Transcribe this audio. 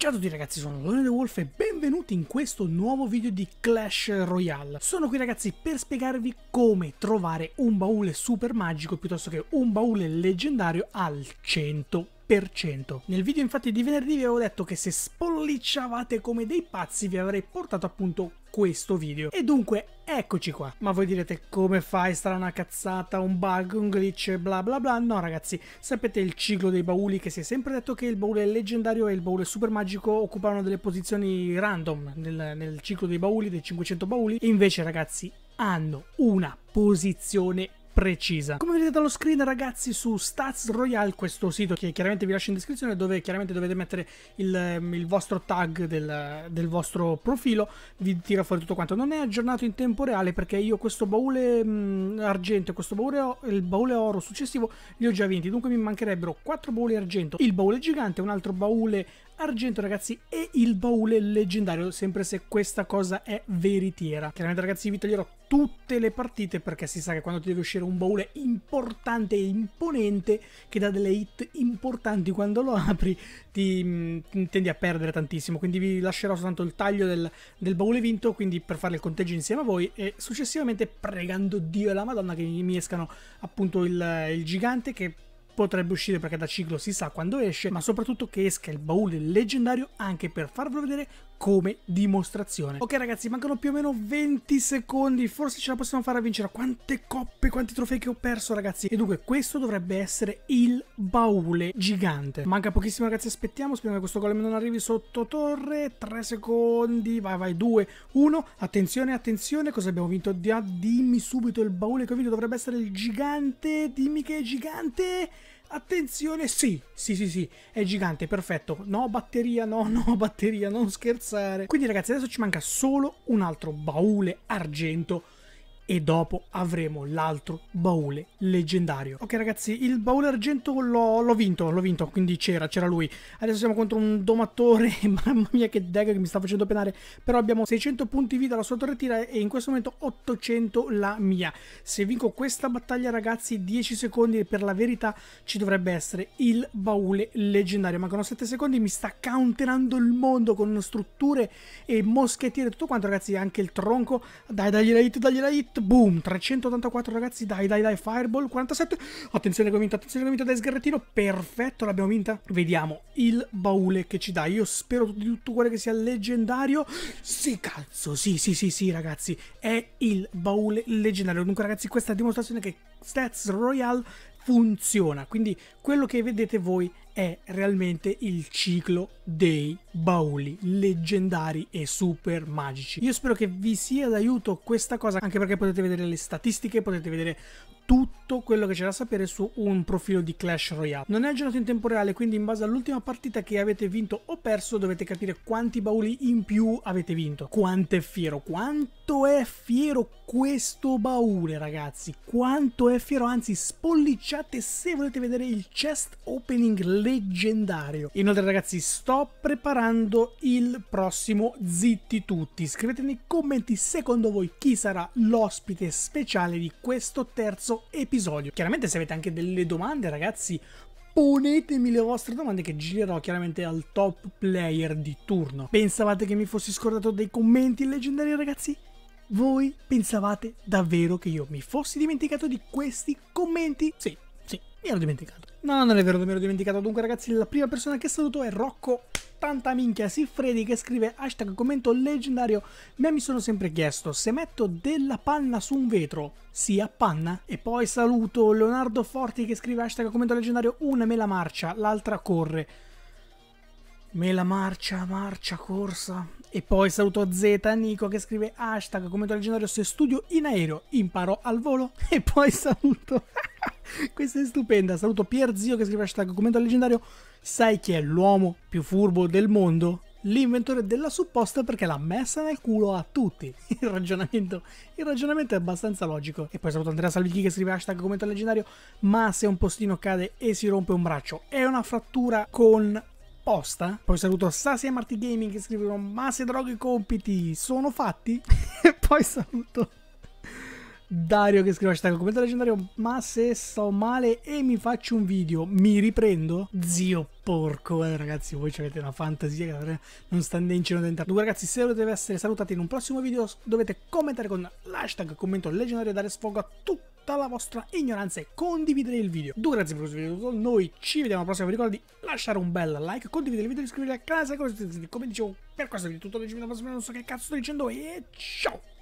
Ciao a tutti ragazzi, sono Lone The Wolf e benvenuti in questo nuovo video di Clash Royale. Sono qui ragazzi per spiegarvi come trovare un baule super magico piuttosto che un baule leggendario al 100%. Nel video infatti di venerdì vi avevo detto che se spollicciavate come dei pazzi vi avrei portato appunto questo video. E dunque eccoci qua. Ma voi direte come fai? Sarà una cazzata, un bug, un glitch, bla bla bla. No ragazzi, sapete il ciclo dei bauli che si è sempre detto che il baule leggendario e il baule super magico occupano delle posizioni random nel, nel ciclo dei bauli, dei 500 bauli. Invece ragazzi hanno una posizione precisa. Come vedete dallo screen ragazzi su Stats Royale, questo sito che chiaramente vi lascio in descrizione dove chiaramente dovete mettere il, ehm, il vostro tag del, del, vostro profilo, vi tira fuori tutto quanto. Non è aggiornato in tempo reale perché io questo baule mh, mm, argento e questo baule, il baule oro successivo li ho già vinti, dunque mi mancherebbero 4 baule argento, il baule gigante, un altro baule argento ragazzi e il baule leggendario, sempre se questa cosa è veritiera. Chiaramente ragazzi vi toglierò tutte le partite perché si sa che quando ti deve uscire un baule importante e imponente che dà delle hit importanti quando lo apri ti mh, mm, tendi a perdere tantissimo quindi vi lascerò soltanto il taglio del, del, baule vinto quindi per fare il conteggio insieme a voi e successivamente pregando Dio e la Madonna che mi escano appunto il, il gigante che potrebbe uscire perché da ciclo si sa quando esce, ma soprattutto che esca il baule leggendario anche per farvelo vedere come dimostrazione. Ok ragazzi, mancano più o meno 20 secondi, forse ce la possiamo fare a vincere. Quante coppe, quanti trofei che ho perso ragazzi. E dunque questo dovrebbe essere il baule gigante. Manca pochissimo ragazzi, aspettiamo, speriamo che questo golem non arrivi sotto torre. 3 secondi, vai vai, 2, 1. Attenzione, attenzione, cosa abbiamo vinto? Dimmi subito il baule che ho vinto, dovrebbe essere il gigante, dimmi che è gigante. Attenzione, sì, sì, sì, sì, è gigante, perfetto. No, batteria, no, no, batteria, non scherzare. Quindi ragazzi, adesso ci manca solo un altro baule argento e dopo avremo l'altro baule leggendario. Ok ragazzi, il baule argento l'ho, vinto, l'ho vinto, quindi c'era, c'era lui. Adesso siamo contro un domatore, mamma mia che deck che mi sta facendo penare. Però abbiamo 600 punti vita la sua torre tira e in questo momento 800 la mia. Se vinco questa battaglia ragazzi, 10 secondi per la verità ci dovrebbe essere il baule leggendario. Mancano 7 secondi, mi sta counterando il mondo con strutture e moschettiere e tutto quanto ragazzi, anche il tronco. Dai, dagli la hit, dagli la hit boom, 384 ragazzi, dai dai dai, Fireball, 47, attenzione che ho vinto, attenzione che ho vinto, dai sgarrettino, perfetto, l'abbiamo vinta, vediamo il baule che ci dà, io spero di tutto cuore che sia leggendario, sì cazzo, sì sì sì sì ragazzi, è il baule leggendario, dunque ragazzi questa è la dimostrazione che Stats Royale funziona. Quindi quello che vedete voi è realmente il ciclo dei bauli leggendari e super magici. Io spero che vi sia d'aiuto questa cosa, anche perché potete vedere le statistiche, potete vedere tutto quello che c'è da sapere su un profilo di Clash Royale. Non è aggiornato in tempo reale, quindi in base all'ultima partita che avete vinto o perso dovete capire quanti bauli in più avete vinto. Quanto è fiero, quanto è davvero questo baule ragazzi, quanto è fiero, anzi spollicciate se volete vedere il chest opening leggendario. Inoltre ragazzi sto preparando il prossimo Zitti Tutti, scrivete nei commenti secondo voi chi sarà l'ospite speciale di questo terzo episodio. Chiaramente se avete anche delle domande ragazzi ponetemi le vostre domande che girerò chiaramente al top player di turno. Pensavate che mi fossi scordato dei commenti leggendari ragazzi? Voi pensavate davvero che io mi fossi dimenticato di questi commenti? Sì, sì, mi ero dimenticato. No, non è vero che mi ero dimenticato. Dunque ragazzi, la prima persona che saluto è Rocco tanta minchia Siffredi che scrive hashtag commento leggendario ma mi sono sempre chiesto se metto della panna su un vetro si appanna e poi saluto Leonardo Forti che scrive hashtag commento leggendario una me la marcia l'altra corre Mela marcia, marcia, corsa. E poi saluto Z Nico che scrive hashtag commento leggendario se studio in aereo, imparo al volo. E poi saluto. Questa è stupenda. Saluto Pierzio che scrive hashtag commento leggendario. Sai chi è l'uomo più furbo del mondo? L'inventore della supposta perché l'ha messa nel culo a tutti. Il ragionamento, il ragionamento è abbastanza logico. E poi saluto Andrea Salvichi che scrive hashtag commento leggendario. Ma se un postino cade e si rompe un braccio, è una frattura con apposta? Poi saluto Sasi e Marti Gaming che scrivono ma se droga i compiti sono fatti? e poi saluto Dario che scrive hashtag commento leggendario ma se sto male e mi faccio un video mi riprendo? Zio porco eh, ragazzi voi avete una fantasia che non sta né in cielo né in Dunque ragazzi se volete essere salutati in un prossimo video dovete commentare con l'hashtag commento leggendario e dare sfogo a tutta la vostra ignoranza e condividere il video. Dunque grazie per questo video noi ci vediamo alla prossima vi ricordo di lasciare un bel like, condividere il video, iscrivervi al canale se come dicevo per questo video è tutto, noi ci vediamo al prossimo non so che cazzo sto dicendo e ciao!